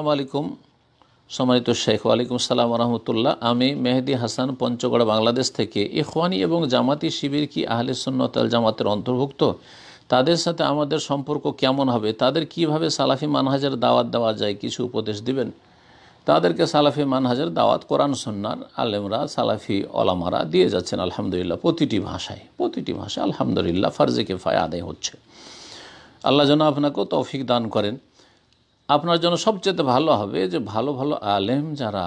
আলাইকুম সম্মানিত শেখ ওয়ালাইকুম সালাম রহমতুল্লাহ আমি মেহেদি হাসান পঞ্চগড় বাংলাদেশ থেকে ইখওয়ানি এবং জামাতি শিবির কি আহলে সুন্নত আল জামাতের অন্তর্ভুক্ত তাদের সাথে আমাদের সম্পর্ক কেমন হবে তাদের কিভাবে সালাফি মানহাজের দাওয়াত দেওয়া যায় কিছু উপদেশ দিবেন তাদেরকে সালাফি মানহাজের দাওয়াত কোরআন সন্ন্যার আলেমরা সালাফি ওলামারা দিয়ে যাচ্ছেন আলহামদুলিল্লাহ প্রতিটি ভাষায় প্রতিটি ভাষায় আলহামদুলিল্লাহ ফার্জে ফায় আদায় হচ্ছে আল্লাহ যেন আপনাকেও তৌফিক দান করেন আপনার জন্য সবচেয়ে ভালো হবে যে ভালো ভালো আলেম যারা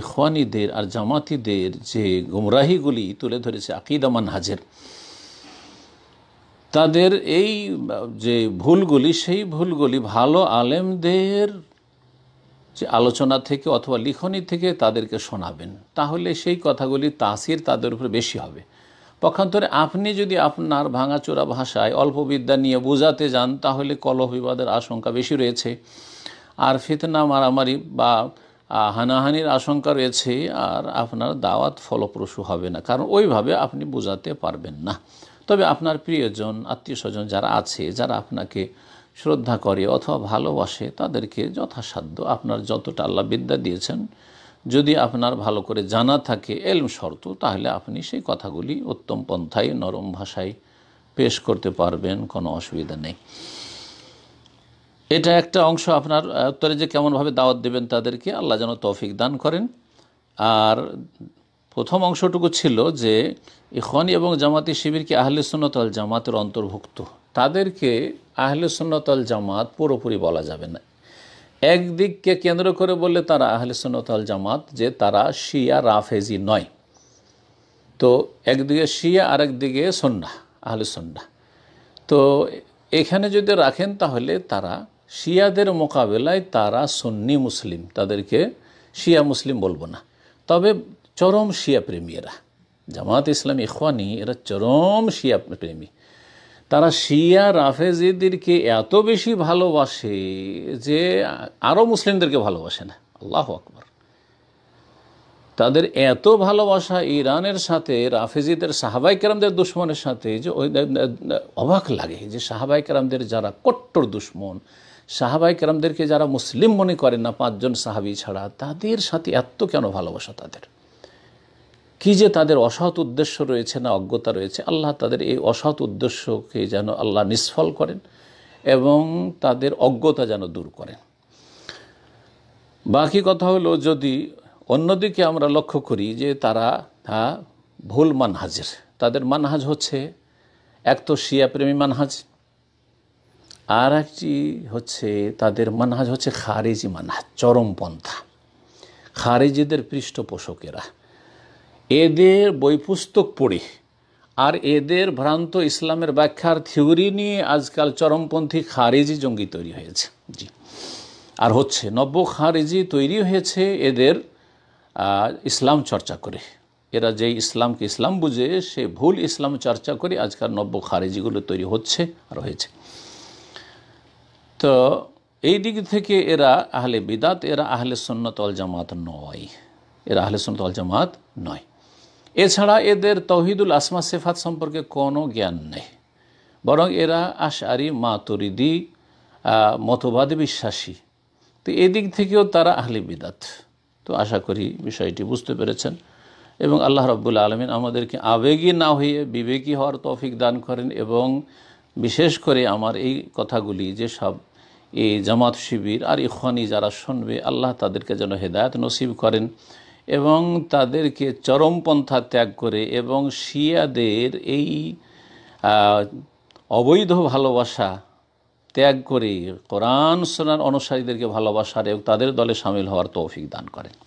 ইখওয়ানিদের আর জামাতিদের যে গুমরাহিগুলি তুলে ধরেছে আকিদামান হাজের তাদের এই যে ভুলগুলি সেই ভুলগুলি ভালো আলেমদের যে আলোচনা থেকে অথবা লিখনি থেকে তাদেরকে শোনাবেন তাহলে সেই কথাগুলি তাসির তাদের উপরে বেশি হবে পক্ষান্তরে আপনি যদি আপনার ভাঙাচোরা ভাষায় অল্প বিদ্যা নিয়ে বোঝাতে যান তাহলে কলহ বিবাদের আশঙ্কা বেশি রয়েছে আর ফিতনা মারামারি বা হানাহানির আশঙ্কা রয়েছে আর আপনার দাওয়াত ফলপ্রসূ হবে না কারণ ওইভাবে আপনি বোঝাতে পারবেন না তবে আপনার প্রিয়জন আত্মীয় স্বজন যারা আছে যারা আপনাকে শ্রদ্ধা করে অথবা ভালোবাসে তাদেরকে যথাসাধ্য আপনার যতটা আল্লাহ বিদ্যা দিয়েছেন যদি আপনার ভালো করে জানা থাকে এলম শর্ত তাহলে আপনি সেই কথাগুলি উত্তম পন্থায় নরম ভাষায় পেশ করতে পারবেন কোনো অসুবিধা নেই এটা একটা অংশ আপনার উত্তরে যে কেমনভাবে দাওয়াত দেবেন তাদেরকে আল্লাহ যেন তৌফিক দান করেন আর প্রথম অংশটুকু ছিল যে ইখনি এবং জামাতি শিবির কি আহলে সুন্নতল জামাতের অন্তর্ভুক্ত তাদেরকে আহলে সুন্নতল জামাত পুরোপুরি বলা যাবে না একদিককে কেন্দ্র করে বললে তারা আহলে সুনতাল জামাত যে তারা শিয়া রাফেজি নয় তো একদিকে শিয়া আরেকদিকে সন্না আহলে সন্না তো এখানে যদি রাখেন তাহলে তারা শিয়াদের মোকাবেলায় তারা সুন্নি মুসলিম তাদেরকে শিয়া মুসলিম বলবো না তবে চরম শিয়া প্রেমী এরা জামাত ইসলাম ইখওয়ানি এরা চরম শিয়া প্রেমী তারা শিয়া রাফেজিদেরকে এত বেশি ভালোবাসে যে আরও মুসলিমদেরকে ভালোবাসে না আল্লাহ আকবর তাদের এত ভালোবাসা ইরানের সাথে রাফেজিদের সাহাবাই কেরামদের দুশ্মনের সাথে যে ওই অবাক লাগে যে সাহাবাই কেরামদের যারা কট্টর দুশ্মন সাহাবাই কেরামদেরকে যারা মুসলিম মনে করেন না পাঁচজন সাহাবি ছাড়া তাদের সাথে এত কেন ভালোবাসা তাদের কি যে তাদের অসৎ উদ্দেশ্য রয়েছে না অজ্ঞতা রয়েছে আল্লাহ তাদের এই অসৎ উদ্দেশ্যকে যেন আল্লাহ নিষ্ফল করেন এবং তাদের অজ্ঞতা যেন দূর করেন বাকি কথা হলো যদি অন্যদিকে আমরা লক্ষ্য করি যে তারা হ্যাঁ, ভুল মানহাজের তাদের মানহাজ হচ্ছে এক তো শিয়াপ্রেমী মানহাজ আর একটি হচ্ছে তাদের মানহাজ হচ্ছে খারেজি মানহাজ চরমপন্থা খারেজিদের পৃষ্ঠপোষকেরা এদের বই পুস্তক পড়ে আর এদের ভ্রান্ত ইসলামের ব্যাখ্যার থিওরি নিয়ে আজকাল চরমপন্থী খারেজি জঙ্গি তৈরি হয়েছে জি আর হচ্ছে নব্য খারেজি তৈরি হয়েছে এদের ইসলাম চর্চা করে এরা যেই ইসলামকে ইসলাম বুঝে সে ভুল ইসলাম চর্চা করে আজকাল নব্য খারেজিগুলো তৈরি হচ্ছে আর হয়েছে তো এই দিক থেকে এরা আহলে বিদাত এরা আহলে সন্নত অল জামাত নয় এরা আহলে সন্নত অল জামাত নয় এছাড়া এদের তৌহিদুল আসমা সেফাত সম্পর্কে কোনো জ্ঞান নেই বরং এরা আশারি মাতরিদি মতবাদ বিশ্বাসী তো এদিক থেকেও তারা আহলি বিদাত তো আশা করি বিষয়টি বুঝতে পেরেছেন এবং আল্লাহ রব্বুল আলমিন আমাদেরকে আবেগী না হয়ে বিবেকী হওয়ার তৌফিক দান করেন এবং বিশেষ করে আমার এই কথাগুলি যে সব এই জামাত শিবির আর ইখানি যারা শুনবে আল্লাহ তাদেরকে যেন হেদায়ত নসিব করেন এবং তাদেরকে চরমপন্থা ত্যাগ করে এবং শিয়াদের এই অবৈধ ভালোবাসা ত্যাগ করে কোরআন সোনার অনুসারীদেরকে ভালোবাসার এবং তাদের দলে সামিল হওয়ার তৌফিক দান করেন